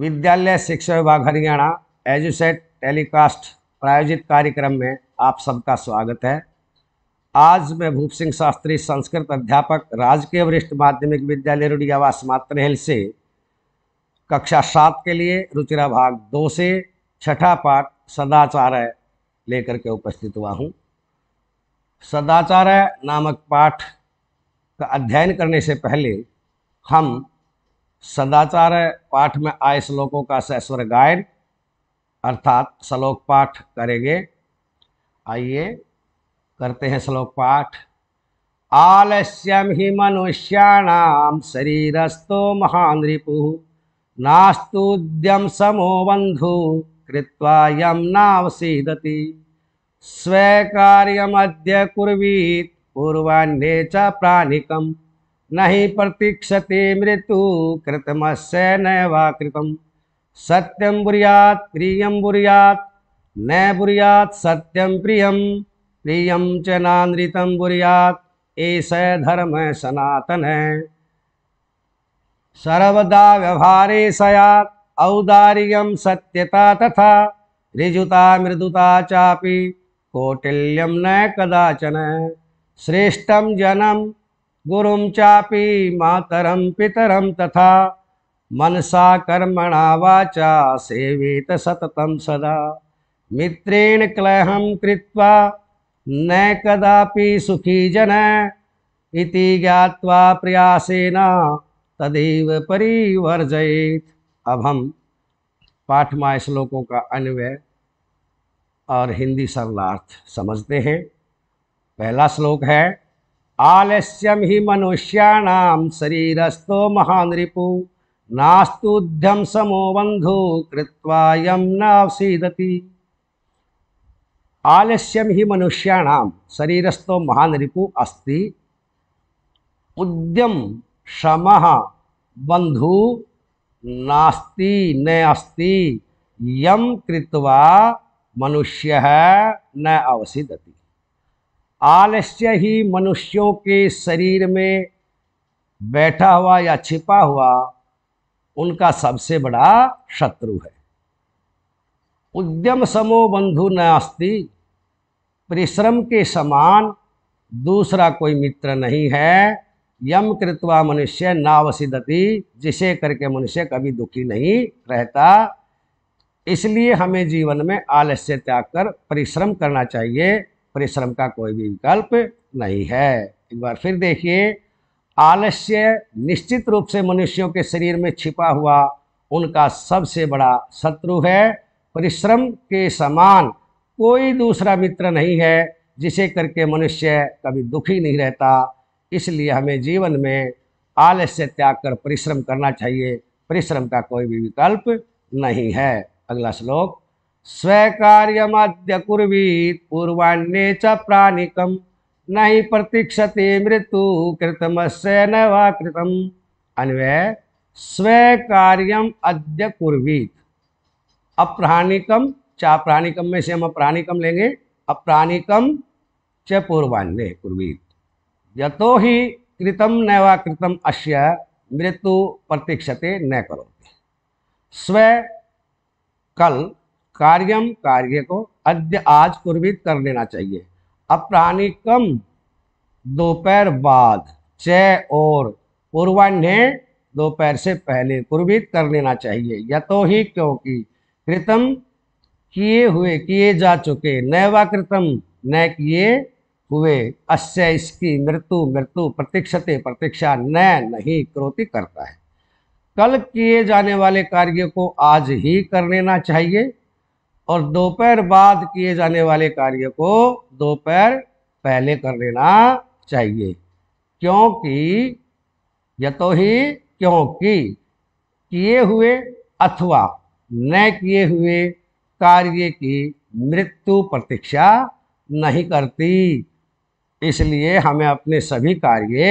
विद्यालय शिक्षा विभाग हरियाणा एजुसेट टेलीकास्ट प्रायोजित कार्यक्रम में आप सबका स्वागत है आज मैं भूप सिंह शास्त्री संस्कृत अध्यापक राजकीय वरिष्ठ माध्यमिक विद्यालय रुड़ियावास मातृहल से कक्षा सात के लिए रुचिरा भाग दो से छठा पाठ सदाचार्य लेकर के उपस्थित हुआ हूँ सदाचार्य नामक पाठ का अध्ययन करने से पहले हम सदाचार पाठ में आए श्लोकों का सैश्वर गायन अर्थात श्लोक पाठ करेंगे आइए करते हैं श्लोक पाठ आलस्यम ही मनुष्याणाम शरीरस्थो महान रिपु नास्तुद्यम समो बंधु कृत्वा यम नावसीदति स्व अद्य कुर्वीत पूर्वाण्ये च प्राणिकम नहि प्रतीक्षते मृत्यु कृतम से नैवा कृतं सत्यम बुरियात प्रियम बुरियात न बुरियात सत्यम प्रियम प्रियम च नानृतम बुरियात एस धर्म सनातन है सर्वदा व्यवहारे सयात औदार्यम सत्यता तथा ऋजुता मृदुता चापि कौटिल्यम न कदाचन श्रेष्ठम जनम गुरु चापी मातर पितर तथा मनसा कर्मणा वाचा सेवेत सतत सदा मित्रेण क्लह कृत्वा न कदापि सुखी जन इति ज्ञात्वा प्रयासेन तदेव परिवर्जयत अब हम पाठमा श्लोकों का अन्वय और हिंदी सरलार्थ समझते हैं पहला श्लोक है आलस्यम ही मनुष्याण शरीरस्थो महानृपु नास्तुध्यम समो बंधु कृत्वायम नावसीदति आलस्यम ही मनुष्याण शरीरस्थो महानृपु अस्ति उद्यम शम बंधु नास्ति न अस्ति यम कृत्वा मनुष्य न अवसीदति आलस्य ही मनुष्यों के शरीर में बैठा हुआ या छिपा हुआ उनका सबसे बड़ा शत्रु है उद्यम समो बंधु नास्ति परिश्रम के समान दूसरा कोई मित्र नहीं है यम कृतवा मनुष्य नावसिदति जिसे करके मनुष्य कभी दुखी नहीं रहता इसलिए हमें जीवन में आलस्य त्याग कर परिश्रम करना चाहिए परिश्रम का कोई भी विकल्प नहीं है एक बार फिर देखिए आलस्य निश्चित रूप से मनुष्यों के शरीर में छिपा हुआ उनका सबसे बड़ा शत्रु है परिश्रम के समान कोई दूसरा मित्र नहीं है जिसे करके मनुष्य कभी दुखी नहीं रहता इसलिए हमें जीवन में आलस्य त्याग कर परिश्रम करना चाहिए परिश्रम का कोई भी विकल्प नहीं है अगला श्लोक स्वकार्यमाद्य कुर्वीत पूर्वाण्ये च प्राणिकम नहीं प्रतीक्षते मृत्यु कृतमस्य न वा कृतम अन्वय स्वकार्यम अद्य कुर्वीत अप्राणिकम चा प्राणिकम में से हम अप्राणिकम लेंगे अप्राणिकम च पूर्वाण्य कुर्वीत यतो ही कृतम न वा कृतम अश्य मृत्यु प्रतीक्षते न करोति स्व कल कार्यम कार्य को अद्य आज कुर्बित कर लेना चाहिए कम दोपहर बाद चय और पूर्वान्ह दोपहर से पहले कुर्बित कर लेना चाहिए या तो ही क्योंकि कृतम किए हुए किए जा चुके नैवा कृतम न किए हुए अश्य इसकी मृत्यु मृत्यु प्रतीक्षते प्रतीक्षा न नहीं क्रोति करता है कल किए जाने वाले कार्य को आज ही कर लेना चाहिए और दोपहर बाद किए जाने वाले कार्य को दोपहर पहले कर लेना चाहिए क्योंकि या तो ही क्योंकि किए हुए अथवा न किए हुए कार्य की मृत्यु प्रतीक्षा नहीं करती इसलिए हमें अपने सभी कार्य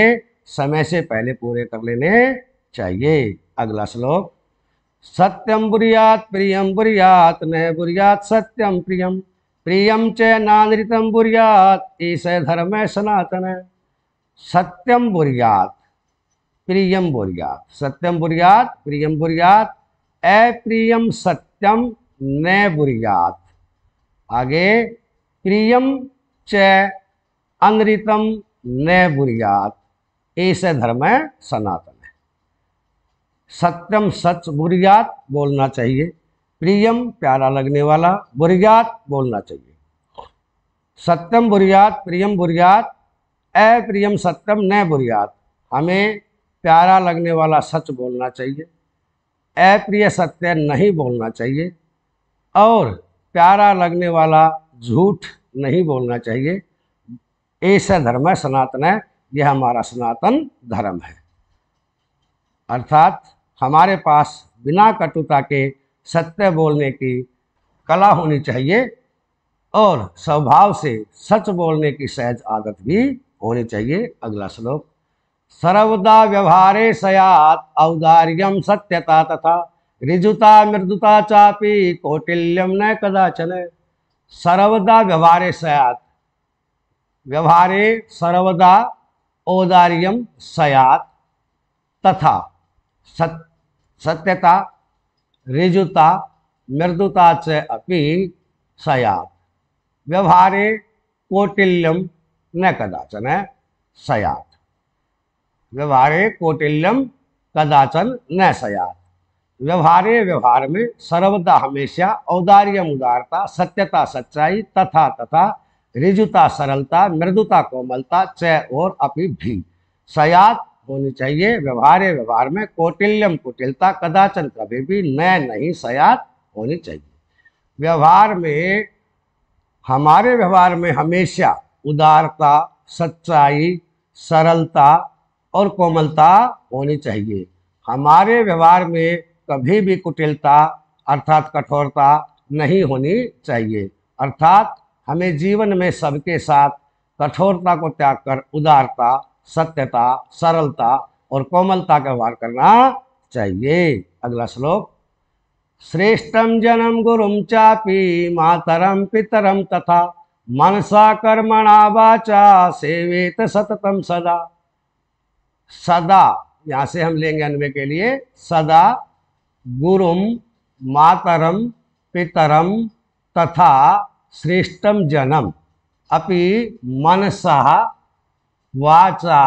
समय से पहले पूरे कर लेने चाहिए अगला श्लोक सत्यम बुरियात प्रियम बुरियात न बुरियात सत्यम प्रियम प्रियम च नानृतम बुरियात ईशय धर्म है सनातन है सत्यम बुरियात प्रियम बुरियात सत्यम बुरियात प्रियम बुरियात अप्रियम सत्यम न बुरियात आगे प्रियम च अनृतम न बुरियात ईशय धर्म है सनातन सत्यम सच बुरियात बोलना चाहिए प्रियम प्यारा लगने वाला बुरियात बोलना चाहिए सत्यम बुरियात प्रियम बुरियात ए प्रियम सत्यम न बुरियात हमें प्यारा लगने वाला सच बोलना चाहिए अप्रिय सत्य नहीं बोलना चाहिए और प्यारा लगने वाला झूठ नहीं बोलना चाहिए ऐसा धर्म है सनातन है यह हमारा सनातन धर्म है अर्थात हमारे पास बिना कटुता के सत्य बोलने की कला होनी चाहिए और स्वभाव से सच बोलने की सहज आदत भी होनी चाहिए अगला श्लोक सर्वदा व्यवहारे सयात औदार्यम सत्यता तथा रिजुता मृदुता चापी कौटिल्यम न कदाचन सर्वदा व्यवहारे सयात व्यवहारे सर्वदा औदार्यम सयात तथा सत सत्यता ऋजुता मृदुता च अपि सयात व्यवहारे कौटिल्यम न कदाचन सयात व्यवहारे कौटिल्यम कदाचन न सयात व्यवहारे व्यवहार में सर्वदा हमेशा औदार्य उदारता सत्यता सच्चाई तथा तथा ऋजुता सरलता मृदुता कोमलता चय और अपि भी सयात होनी चाहिए व्यवहार व्यवहार में कौटिल्यम कुटिलता कदाचन कभी भी नए नहीं सयात होनी चाहिए व्यवहार में हमारे व्यवहार में हमेशा उदारता सच्चाई सरलता और कोमलता होनी चाहिए हमारे व्यवहार में कभी भी कुटिलता अर्थात कठोरता नहीं होनी चाहिए अर्थात हमें जीवन में सबके साथ कठोरता को त्याग कर उदारता सत्यता सरलता और कोमलता का व्यवहार करना चाहिए अगला श्लोक श्रेष्ठम जनम गुरुम चापी मातरम पितरम तथा मनसा कर्मणा वाचा सेवेत सततम सदा सदा यहां से हम लेंगे अनवे के लिए सदा गुरुम मातरम पितरम तथा श्रेष्ठम जनम अपि मनसा वाचा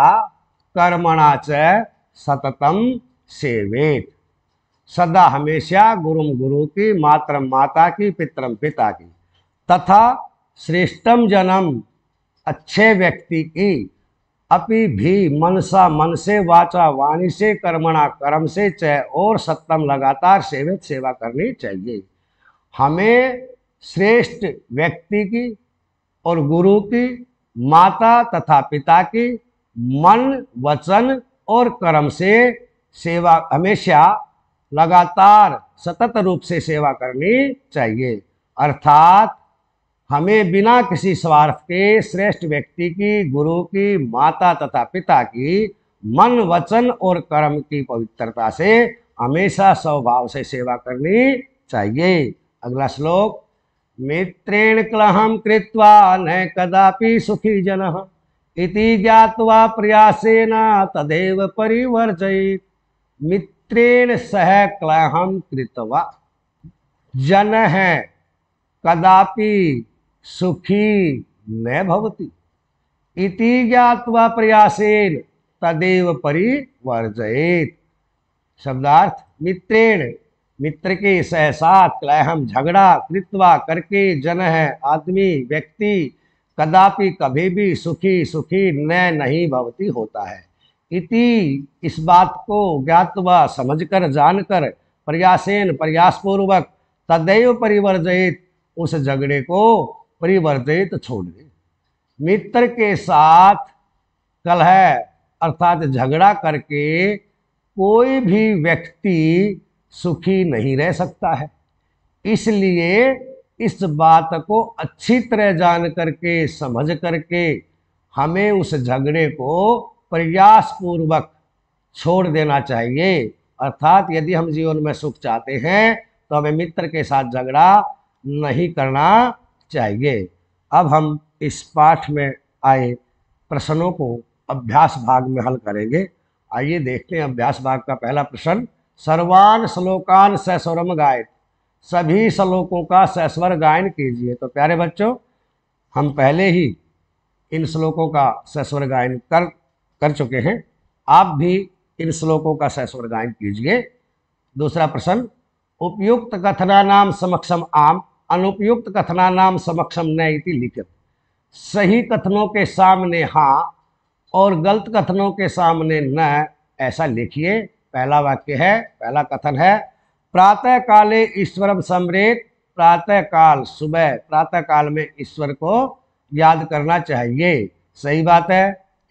कर्मणा च सततम सेवेत सदा हमेशा गुरुम गुरु की मातृ माता की पितरम पिता की तथा श्रेष्ठम जन्म अच्छे व्यक्ति की अपि भी मनसा मन से वाचा वाणी से कर्मणा कर्म से चय और सत्तम लगातार सेवित सेवा करनी चाहिए हमें श्रेष्ठ व्यक्ति की और गुरु की माता तथा पिता की मन वचन और कर्म से सेवा हमेशा लगातार सतत रूप से सेवा करनी चाहिए अर्थात हमें बिना किसी स्वार्थ के श्रेष्ठ व्यक्ति की गुरु की माता तथा पिता की मन वचन और कर्म की पवित्रता से हमेशा स्वभाव से सेवा करनी चाहिए अगला श्लोक मित्रेण क्लहम कृत्वा न कदापि सुखी जन इति ज्ञावा प्रयासेन तदेव परिवर्जयित मित्रेण सह क्लहम कृतवा जन है कदापि सुखी न भवती इति ज्ञावा प्रयासेन तदेव परिवर्जयेत शब्दार्थ मित्रेण मित्र के सहसा क्लहम झगड़ा कृत्वा करके जन है आदमी व्यक्ति कदापि कभी भी सुखी सुखी न नहीं भवती होता है इति इस बात को ज्ञातवा समझकर जानकर प्रयासेन प्रयासपूर्वक तदैव परिवर्जित उस झगड़े को परिवर्जित छोड़ दे मित्र के साथ कलह अर्थात झगड़ा करके कोई भी व्यक्ति सुखी नहीं रह सकता है इसलिए इस बात को अच्छी तरह जान करके समझ करके हमें उस झगड़े को प्रयास पूर्वक छोड़ देना चाहिए अर्थात यदि हम जीवन में सुख चाहते हैं तो हमें मित्र के साथ झगड़ा नहीं करना चाहिए अब हम इस पाठ में आए प्रश्नों को अभ्यास भाग में हल करेंगे आइए देखते हैं अभ्यास भाग का पहला प्रश्न सर्वान श्लोकान सैस्वरम गायन सभी श्लोकों का सैस्वर गायन कीजिए तो प्यारे बच्चों हम पहले ही इन श्लोकों का सैस्वर गायन कर कर चुके हैं आप भी इन श्लोकों का सैस्वर गायन कीजिए दूसरा प्रश्न उपयुक्त कथना नाम समक्षम आम अनुपयुक्त कथना नाम समक्षम न इति लिखित सही कथनों के सामने हाँ और गलत कथनों के सामने न ऐसा लिखिए पहला वाक्य है पहला कथन है प्रातः काले ईश्वरम समृत प्रातः काल सुबह प्रातः काल में ईश्वर को याद करना चाहिए सही बात है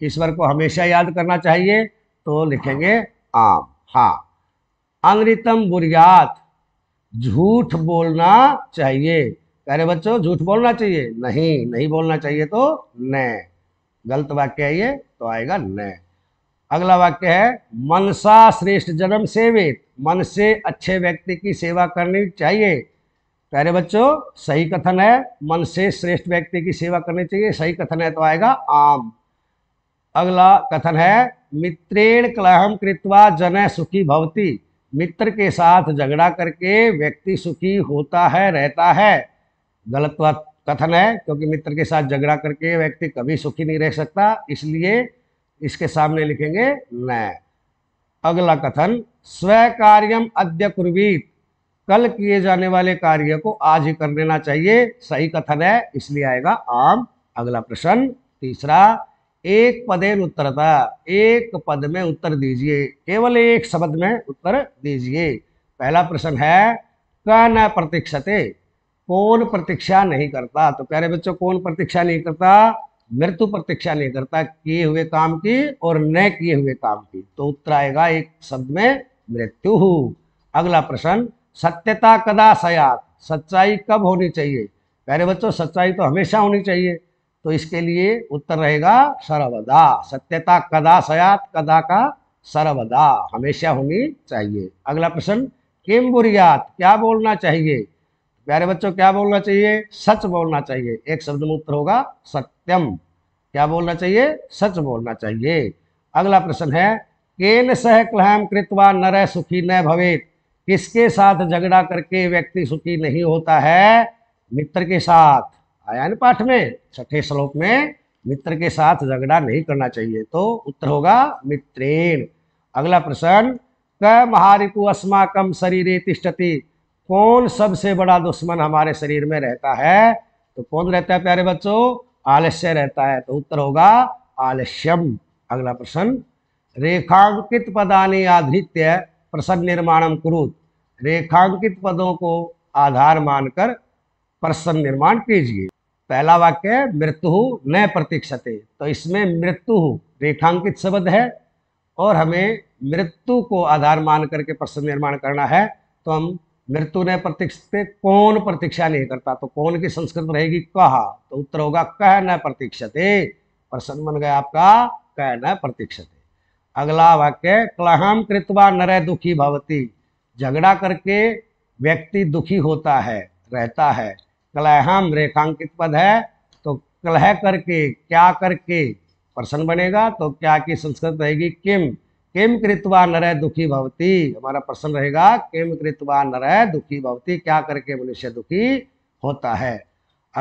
ईश्वर को हमेशा याद करना चाहिए तो लिखेंगे आम हा अंग्रितम बुरियात झूठ बोलना चाहिए कह रहे बच्चों झूठ बोलना चाहिए नहीं नहीं बोलना चाहिए तो न गलत वाक्य है ये तो आएगा न अगला वाक्य है मनसा श्रेष्ठ जन्म सेवित मन से अच्छे व्यक्ति की सेवा करनी चाहिए प्यारे बच्चों सही कथन है मन से श्रेष्ठ व्यक्ति की सेवा करनी चाहिए सही कथन है तो आएगा आम अगला कथन है मित्रेण कलहम कृत्वा जन सुखी भवती मित्र के साथ झगड़ा करके व्यक्ति सुखी होता है रहता है गलत कथन है क्योंकि मित्र के साथ झगड़ा करके व्यक्ति कभी सुखी नहीं रह सकता इसलिए इसके सामने लिखेंगे न अगला कथन स्व कार्यम अद्य कुर्वीत कल किए जाने वाले कार्य को आज ही कर लेना चाहिए सही कथन है इसलिए आएगा आम अगला प्रश्न तीसरा एक पदे उत्तरता एक पद में उत्तर दीजिए केवल एक शब्द में उत्तर दीजिए पहला प्रश्न है क न प्रतीक्षते कौन प्रतीक्षा नहीं करता तो प्यारे बच्चों कौन प्रतीक्षा नहीं करता मृत्यु प्रतीक्षा नहीं करता किए हुए काम की और न किए हुए काम की तो उत्तर आएगा एक शब्द में मृत्यु अगला प्रश्न सत्यता कदा सयात सच्चाई कब होनी चाहिए प्यारे बच्चों सच्चाई तो हमेशा होनी चाहिए तो इसके लिए उत्तर रहेगा सर्वदा सत्यता कदा सयात कदा का सर्वदा हमेशा होनी चाहिए अगला प्रश्न किम बुरियात क्या बोलना चाहिए प्यारे बच्चों क्या बोलना चाहिए सच बोलना चाहिए एक शब्द में उत्तर होगा सत्यम क्या बोलना चाहिए सच बोलना चाहिए अगला प्रश्न है केन सह क्लहम कृतवा नर सुखी न भवेत किसके साथ झगड़ा करके व्यक्ति सुखी नहीं होता है मित्र के साथ आया न पाठ में छठे श्लोक में मित्र के साथ झगड़ा नहीं करना चाहिए तो उत्तर होगा मित्रेण अगला प्रश्न क महारिकु अस्माकम शरीर तिष्ठती कौन सबसे बड़ा दुश्मन हमारे शरीर में रहता है तो कौन रहता है प्यारे बच्चों आलस्य रहता है तो उत्तर होगा आलस्यम अगला प्रश्न रेखांकित पदानी आधित्य प्रसन्न निर्माणम क्रूत रेखांकित पदों को आधार मानकर प्रसन्न निर्माण कीजिए पहला वाक्य मृत्यु न प्रतीक्षते तो इसमें मृत्यु रेखांकित शब्द है और हमें मृत्यु को आधार मान करके प्रसन्न निर्माण करना है तो हम मृत्यु ने प्रतीक्षित कौन प्रतीक्षा नहीं करता तो कौन की संस्कृत रहेगी कहा तो उत्तर होगा कह न प्रतीक्षते प्रसन्न बन गया आपका कह न प्रतीक्षित अगला वाक्य क्लहम कृतवा नर दुखी भवती झगड़ा करके व्यक्ति दुखी होता है रहता है क्लहम रेखांकित पद है तो कलह करके क्या करके प्रसन्न बनेगा तो क्या की संस्कृत रहेगी किम केम कृतवा नरय दुखी भवती हमारा प्रश्न रहेगा केम कृतवा नरय दुखी भवती क्या करके मनुष्य दुखी होता है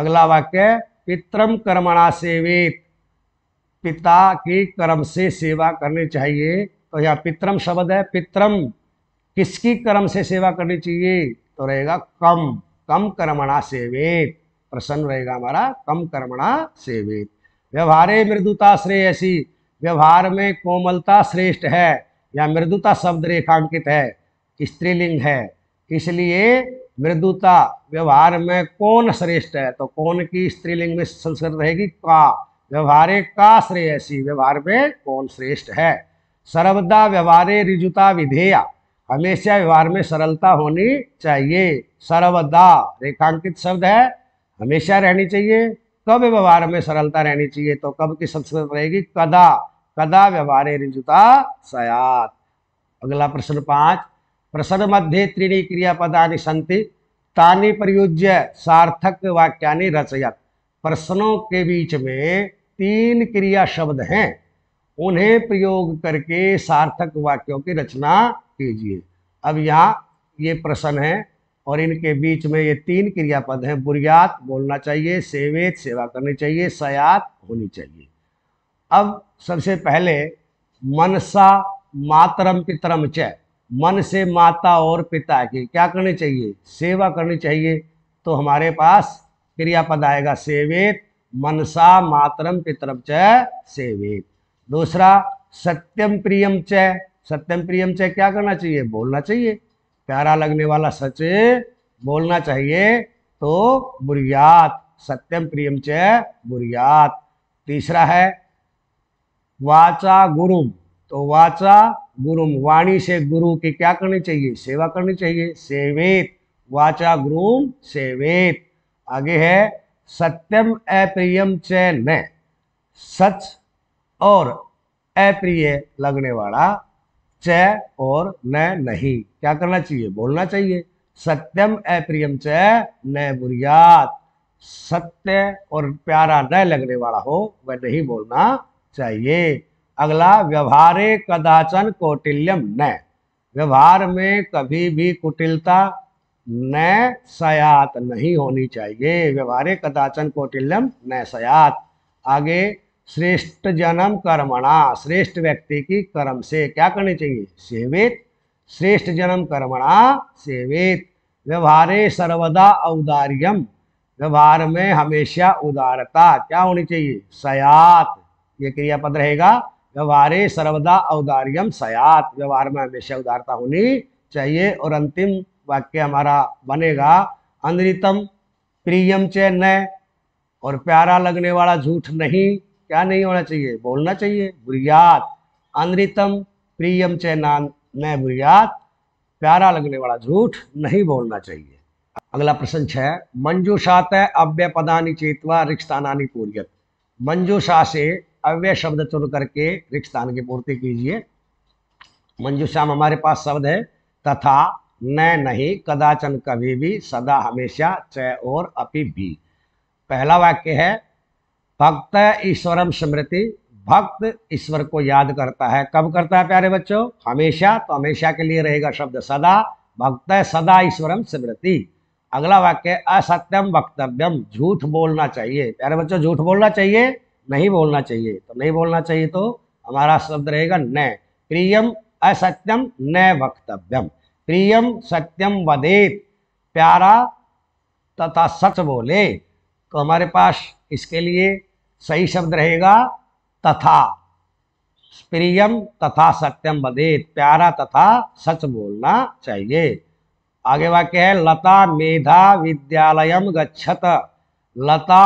अगला वाक्य पितरम कर्मणा सेवित पिता की कर्म से सेवा करनी चाहिए तो यहाँ पितरम शब्द है पितरम किसकी कर्म से सेवा करनी चाहिए तो रहेगा कम कम कर्मणा सेवित प्रसन्न रहेगा हमारा कम कर्मणा सेवित व्यवहारे मृदुता ऐसी व्यवहार में कोमलता श्रेष्ठ है या मृदुता शब्द रेखांकित है स्त्रीलिंग है इसलिए मृदुता व्यवहार में कौन श्रेष्ठ है तो कौन की स्त्रीलिंग में संस्कृत रहेगी का व्यवहारे का श्रेयसी व्यवहार में कौन श्रेष्ठ है सर्वदा व्यवहारे रिजुता विधेया हमेशा व्यवहार में सरलता होनी चाहिए सर्वदा रेखांकित शब्द है हमेशा रहनी चाहिए कब व्यवहार में सरलता रहनी चाहिए तो कब की सबसे रहेगी कदा कदा व्यवहार रिजुता सयात अगला प्रश्न पांच प्रसन्न मध्य त्रीणी क्रियापदा संति तानी प्रयुज्य सार्थक वाक्या रचयत प्रश्नों के बीच में तीन क्रिया शब्द हैं उन्हें प्रयोग करके सार्थक वाक्यों की रचना कीजिए अब यहाँ ये प्रश्न है और इनके बीच में ये तीन क्रियापद हैं बुरियात बोलना चाहिए सेवेत सेवा करनी चाहिए सयात होनी चाहिए अब सबसे पहले मनसा मातरम पितरम च मन से माता और पिता की क्या करनी चाहिए सेवा करनी चाहिए तो हमारे पास क्रियापद आएगा सेवेत मनसा मातरम पितरम च सेवेत दूसरा सत्यम प्रियम च सत्यम प्रियम च क्या करना चाहिए बोलना चाहिए प्यारा लगने वाला सच बोलना चाहिए तो बुरियात सत्यम प्रियम च बुरियात तीसरा है वाचा गुरुम तो वाचा गुरुम वाणी से गुरु की क्या करनी चाहिए सेवा करनी चाहिए सेवेत वाचा गुरुम सेवेत आगे है सत्यम अप्रियम च न सच और अप्रिय लगने वाला च और न नहीं क्या करना चाहिए बोलना चाहिए सत्यम अप्रियम च न बुरियात सत्य और प्यारा न लगने वाला हो वह नहीं बोलना चाहिए अगला व्यवहारे कदाचन कौटिल्यम न व्यवहार में कभी भी कुटिलता न सयात नहीं होनी चाहिए व्यवहारे कदाचन कौटिल्यम न सयात आगे श्रेष्ठ जनम कर्मणा श्रेष्ठ व्यक्ति की कर्म से क्या करनी चाहिए सेवित श्रेष्ठ जन्म कर्मणा सेवित व्यवहारे सर्वदा औदार्यम व्यवहार में हमेशा उदारता क्या होनी चाहिए सयात ये क्रियापद रहेगा व्यवहारे सर्वदा औदार्यम सयात व्यवहार में हमेशा उदारता होनी चाहिए और अंतिम वाक्य हमारा बनेगा अनृतम प्रियम च न और प्यारा लगने वाला झूठ नहीं क्या नहीं होना चाहिए बोलना चाहिए बुरियात अनृतम प्रियम चैनान न बुरियात प्यारा लगने वाला झूठ नहीं बोलना चाहिए अगला प्रश्न छ मंजूषात अव्य पदानी चेतवा रिक्तानानी पूर्यत मंजूषा से अव्य शब्द चुन करके रिक्तान की पूर्ति कीजिए मंजूषा में हमारे पास शब्द है तथा न नहीं कदाचन कभी भी सदा हमेशा च और अपि भी पहला वाक्य है भक्त ईश्वरम स्मृति भक्त ईश्वर को याद करता है कब करता है प्यारे बच्चों हमेशा तो हमेशा के लिए रहेगा शब्द सदा भक्त सदा ईश्वरम स्मृति अगला वाक्य असत्यम वक्तव्यम झूठ बोलना चाहिए प्यारे बच्चों झूठ बोलना चाहिए नहीं बोलना चाहिए तो नहीं बोलना चाहिए तो हमारा शब्द रहेगा न प्रियम असत्यम न वक्तव्यम प्रियम सत्यम वदेत प्यारा तथा सच बोले तो हमारे पास इसके लिए सही शब्द रहेगा तथा प्रियम तथा सत्यम बदेत प्यारा तथा सच बोलना चाहिए आगे वाक्य है लता मेधा विद्यालयम गच्छत लता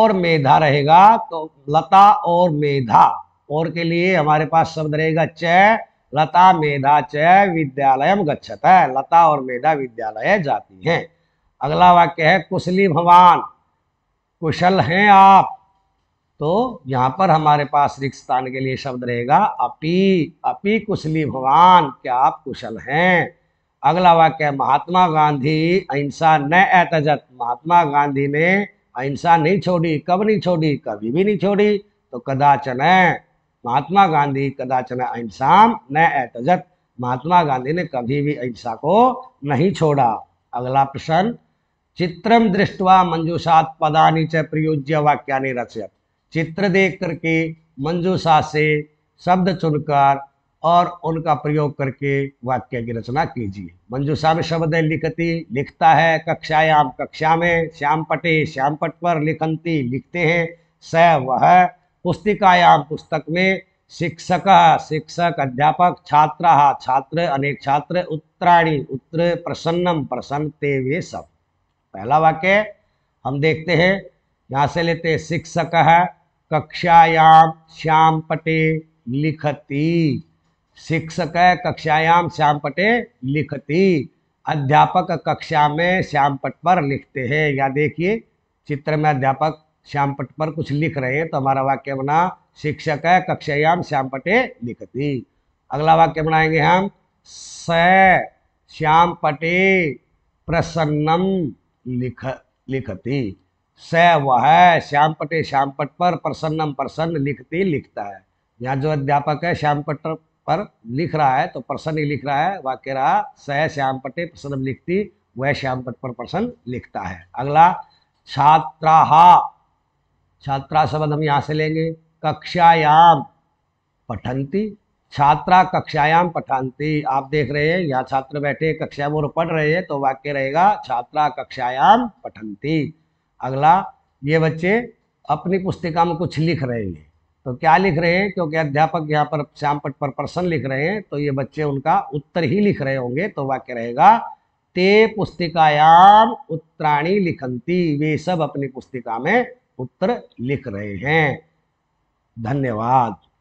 और मेधा रहेगा तो लता और मेधा और के लिए हमारे पास शब्द रहेगा च लता मेधा च विद्यालयम गच्छत है लता और मेधा विद्यालय जाती हैं अगला वाक्य है कुशली भवान कुशल हैं आप तो यहाँ पर हमारे पास रिक्त स्थान के लिए शब्द रहेगा अपी अपी कुशली भगवान क्या आप कुशल हैं अगला वाक्य महात्मा गांधी अहिंसा न एतजत महात्मा गांधी ने अहिंसा नहीं छोड़ी कब नहीं छोड़ी कभी भी नहीं छोड़ी तो कदाचन महात्मा गांधी कदाचन अहिंसा न एतजत महात्मा गांधी ने कभी भी अहिंसा को नहीं छोड़ा अगला प्रश्न चित्रम दृष्टवा मंजूषात पदा नीचे प्रयोज्य वाक्यानि रचयत चित्र देख करके मंजूषा से शब्द चुनकर और उनका प्रयोग करके वाक्य की रचना कीजिए मंजूषा में शब्द लिखती लिखता है कक्षायाम कक्षा में श्याम पटे श्याम पट पर लिखंती लिखते हैं स वह पुस्तिकायाम पुस्तक में शिक्षक शिक्षक अध्यापक छात्र छात्र अनेक छात्र उत्तराणी उत्तर प्रसन्नम प्रसन्नते वे सब पहला वाक्य हम देखते हैं यहाँ से लेते शिक्षक है कक्षायाम श्याम पटे लिखती शिक्षक कक्षायाम श्याम पटे लिखती अध्यापक कक्षा में श्याम पट पर लिखते हैं या देखिए चित्र में अध्यापक श्याम पट पर कुछ लिख रहे हैं तो हमारा वाक्य बना शिक्षक है कक्षायाम श्याम पटे लिखती अगला वाक्य बनाएंगे हम स श्याम पटे प्रसन्नम लिख लिखती स वह श्याम पटे श्याम पट पर प्रसन्नम प्रसन्न लिखते लिखता है यहाँ जो अध्यापक है श्याम पट पर लिख रहा है तो प्रसन्न ही लिख रहा है वाक्य रहा स श्याम पटे प्रसन्न लिखती वह श्याम पट पर प्रसन्न लिखता है अगला छात्राहा छात्रा शब्द हम यहाँ से लेंगे कक्षायाम पठंती छात्रा कक्षायाम पठानती आप देख रहे हैं यहाँ छात्र बैठे कक्षा में पढ़ रहे हैं तो वाक्य रहेगा छात्रा कक्षायाम पठंती अगला ये बच्चे अपनी पुस्तिका में कुछ लिख रहे हैं तो क्या लिख रहे हैं क्योंकि अध्यापक यहाँ पर श्यामपट पर प्रश्न लिख रहे हैं तो ये बच्चे उनका उत्तर ही लिख रहे होंगे तो वाक्य रहेगा ते पुस्तिकायाम उत्तराणी लिखंती वे सब अपनी पुस्तिका में उत्तर लिख रहे हैं धन्यवाद